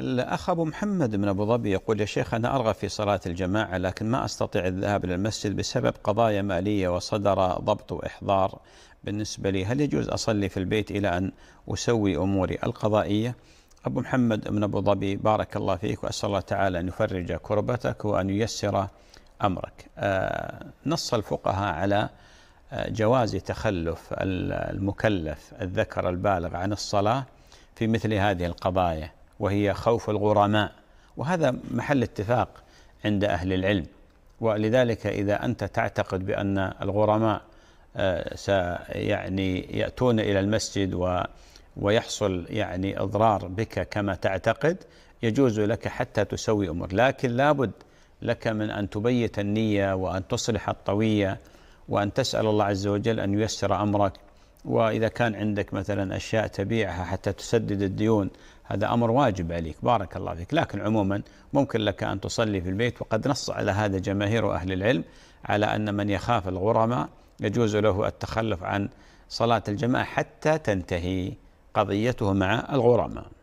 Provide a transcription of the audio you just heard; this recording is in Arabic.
الأخ أبو محمد من أبو ظبي يقول يا شيخ أنا أرغب في صلاة الجماعة لكن ما أستطيع الذهاب إلى المسجد بسبب قضايا مالية وصدر ضبط وإحضار بالنسبة لي هل يجوز أصلي في البيت إلى أن أسوي أموري القضائية أبو محمد من أبو ظبي بارك الله فيك وأسأل الله تعالى أن يفرج كربتك وأن ييسر أمرك آه، نص الفقهاء على آه، جواز تخلف المكلف الذكر البالغ عن الصلاة في مثل هذه القضايا وهي خوف الغرماء وهذا محل اتفاق عند أهل العلم ولذلك إذا أنت تعتقد بأن الغرماء آه، سيعني يأتون إلى المسجد و ويحصل يعني إضرار بك كما تعتقد يجوز لك حتى تسوي أمور لكن لابد لك من أن تبيت النية وأن تصلح الطوية وأن تسأل الله عز وجل أن ييسر أمرك وإذا كان عندك مثلا أشياء تبيعها حتى تسدد الديون هذا أمر واجب عليك بارك الله فيك لكن عموما ممكن لك أن تصلي في البيت وقد نص على هذا جماهير أهل العلم على أن من يخاف الغرماء يجوز له التخلف عن صلاة الجماعة حتى تنتهي قضيته مع الغرماء